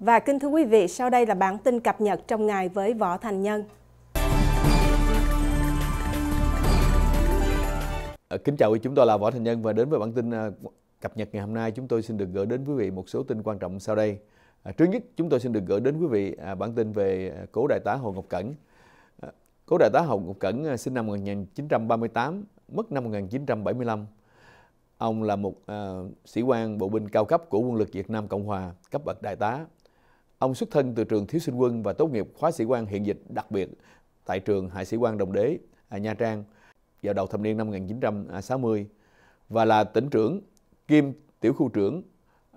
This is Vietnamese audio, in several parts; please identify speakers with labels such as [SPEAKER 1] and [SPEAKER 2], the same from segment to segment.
[SPEAKER 1] Và kính thưa quý vị, sau đây là bản tin cập nhật trong ngày với Võ Thành Nhân. À, kính chào quý chúng tôi là Võ Thành Nhân và đến với bản tin à, cập nhật ngày hôm nay chúng tôi xin được gửi đến quý vị một số tin quan trọng sau đây. À, trước nhất chúng tôi xin được gửi đến quý vị bản tin về cố đại tá Hồ Ngọc Cẩn. Cố đại tá Hồ Ngọc Cẩn sinh năm 1938, mất năm 1975. Ông là một uh, sĩ quan bộ binh cao cấp của quân lực Việt Nam Cộng Hòa, cấp bậc đại tá, Ông xuất thân từ trường Thiếu sinh quân và tốt nghiệp khóa sĩ quan hiện dịch đặc biệt tại trường Hải sĩ quan Đồng Đế, à, Nha Trang vào đầu thập niên năm 1960 và là tỉnh trưởng kiêm tiểu khu trưởng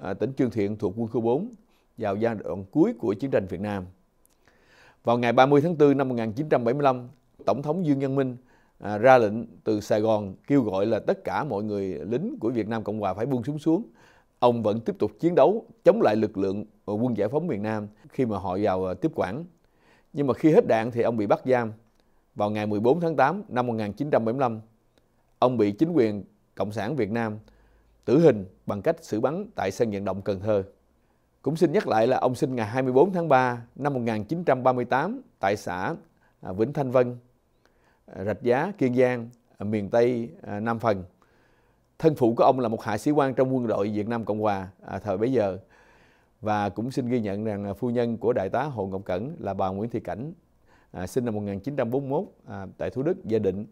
[SPEAKER 1] à, tỉnh Trương Thiện thuộc quân khu 4 vào giai đoạn cuối của chiến tranh Việt Nam. Vào ngày 30 tháng 4 năm 1975, Tổng thống Dương Nhân Minh à, ra lệnh từ Sài Gòn kêu gọi là tất cả mọi người lính của Việt Nam Cộng Hòa phải buông súng xuống, xuống ông vẫn tiếp tục chiến đấu chống lại lực lượng ờ, quân giải phóng miền Nam khi mà họ vào ờ, tiếp quản. Nhưng mà khi hết đạn thì ông bị bắt giam vào ngày 14 tháng 8 năm 1975. Ông bị chính quyền Cộng sản Việt Nam tử hình bằng cách xử bắn tại sân vận động Cần Thơ. Cũng xin nhắc lại là ông sinh ngày 24 tháng 3 năm 1938 tại xã à, Vĩnh Thanh Vân, ờ, Rạch Giá, Kiên Giang, miền Tây Nam Phần thân phụ của ông là một hạ sĩ quan trong quân đội Việt Nam Cộng Hòa à, thời bấy giờ và cũng xin ghi nhận rằng phu nhân của đại tá Hồ Ngọc Cẩn là bà Nguyễn Thị Cảnh à, sinh năm 1941 à, tại Thủ Đức gia định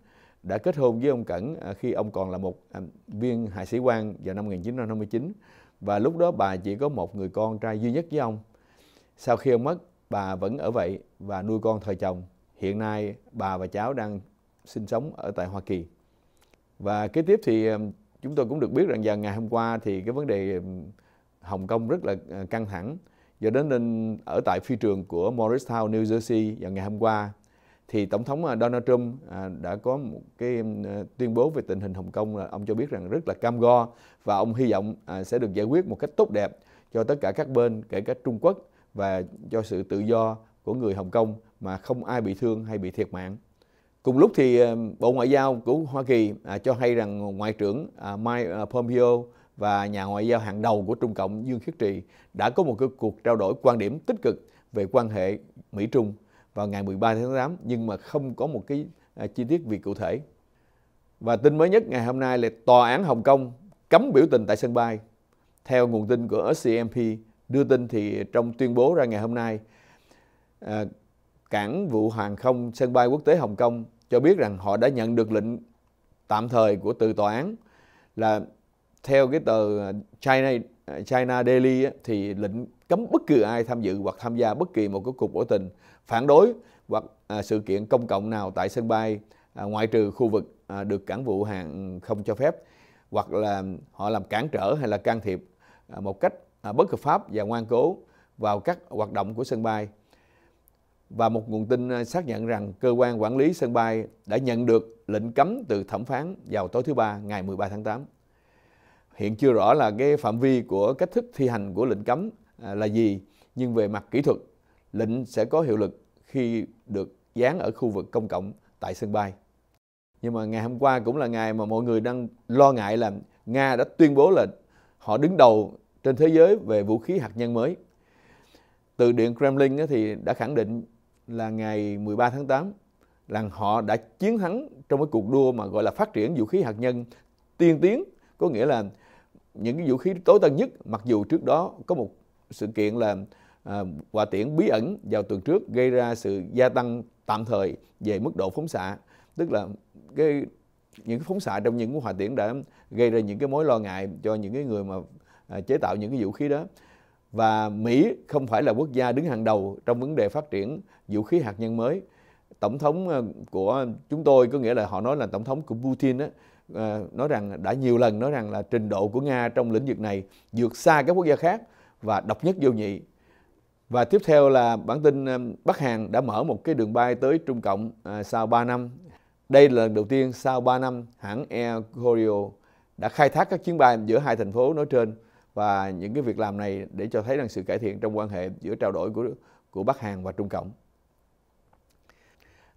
[SPEAKER 1] đã kết hôn với ông Cẩn à, khi ông còn là một à, viên hạ sĩ quan vào năm 1959 và lúc đó bà chỉ có một người con trai duy nhất với ông sau khi ông mất bà vẫn ở vậy và nuôi con thời chồng hiện nay bà và cháu đang sinh sống ở tại Hoa Kỳ và kế tiếp thì à, chúng tôi cũng được biết rằng vào ngày hôm qua thì cái vấn đề Hồng Kông rất là ờ, căng thẳng do đến nên ở tại phi trường của Morristown, New Jersey vào ngày hôm qua thì tổng thống ờ, Donald Trump ờ, đã có một cái tuyên bố về tình hình Hồng Kông là ông cho biết rằng rất là cam go và ông hy vọng sẽ được giải quyết một cách tốt đẹp cho tất cả các bên kể cả Trung Quốc và cho sự tự do của người Hồng Kông mà không ai bị thương hay bị thiệt mạng. Cùng lúc thì ờ, Bộ Ngoại giao của Hoa Kỳ à, cho hay rằng Ngoại trưởng à, Mike à, Pompeo và nhà ngoại giao hàng đầu của Trung Cộng Dương Khiết Trì đã có một cuộc trao đổi quan điểm tích cực về quan hệ Mỹ-Trung vào ngày 13 tháng 8 nhưng mà không có một cái chi tiết việc cụ thể. Và tin mới nhất ngày hôm nay là Tòa án Hồng Kông cấm biểu tình tại sân bay. Theo nguồn tin của SCMP đưa tin thì trong tuyên bố ra ngày hôm nay, cảng vụ hàng không sân bay quốc tế Hồng Kông cho biết rằng họ đã nhận được lệnh tạm thời của từ tòa án là theo cái tờ China China Daily thì lệnh cấm bất cứ ai tham dự hoặc tham gia bất kỳ một cái cuộc biểu tình phản đối hoặc à, sự kiện công cộng nào tại sân bay à, ngoại trừ khu vực à, được cảng vụ hàng không cho phép hoặc là họ làm cản trở hay là can thiệp một cách bất hợp pháp và ngoan cố vào các hoạt động của sân bay và một nguồn tin à, xác nhận rằng cơ quan quản lý sân bay đã nhận được lệnh cấm từ thẩm phán vào tối thứ ba ngày 13 tháng 8. Hiện chưa rõ là cái phạm vi của cách thức thi hành của lệnh cấm à, là gì, nhưng về mặt kỹ thuật, lệnh sẽ có hiệu lực khi được dán ở khu vực công cộng tại sân bay. Nhưng mà ngày hôm qua cũng là ngày mà mọi người đang lo ngại là Nga đã tuyên bố là họ đứng đầu trên thế giới về vũ khí hạt nhân mới. Từ Điện Kremlin thì đã khẳng định là ngày 13 tháng 8 là họ đã chiến thắng trong cái cuộc đua mà gọi là phát triển vũ khí hạt nhân tiên tiến có nghĩa là những cái vũ khí tối tân nhất mặc dù trước đó có một sự kiện là à, tiễn bí ẩn vào tuần trước gây ra sự gia tăng tạm thời về mức độ phóng xạ tức là cái những cái phóng xạ trong những cái hòa tiễn đã gây ra những cái mối lo ngại cho những cái người mà à, chế tạo những cái vũ khí đó và Mỹ không phải là quốc gia đứng hàng đầu trong vấn đề phát triển vũ khí hạt nhân mới. Tổng thống ờ, của chúng tôi có nghĩa là họ nói là tổng thống của Putin ờ, nói rằng đã nhiều lần nói rằng là trình độ của Nga trong lĩnh vực này vượt xa các quốc gia khác và độc nhất vô nhị. Và tiếp theo là bản tin ờ, Bắc Hàn đã mở một cái đường bay tới Trung Cộng sau 3 năm. Đây là lần đầu tiên sau 3 năm hãng Air Koryo đã khai thác các chuyến bay giữa hai thành phố nói trên và những cái việc làm này để cho thấy rằng sự cải thiện trong quan hệ giữa trao đổi của của Bắc Hàn và Trung Cộng.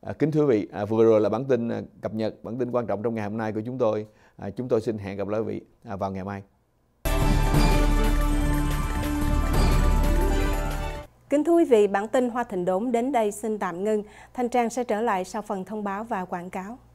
[SPEAKER 1] À, kính thưa quý vị, à, vừa rồi là bản tin à, cập nhật, bản tin quan trọng trong ngày hôm nay của chúng tôi. À, chúng tôi xin hẹn gặp lại quý vị à, vào ngày mai. Kính thưa quý vị, bản tin Hoa Thịnh Đốn đến đây xin tạm ngưng. Thanh Trang sẽ trở lại sau phần thông báo và quảng cáo.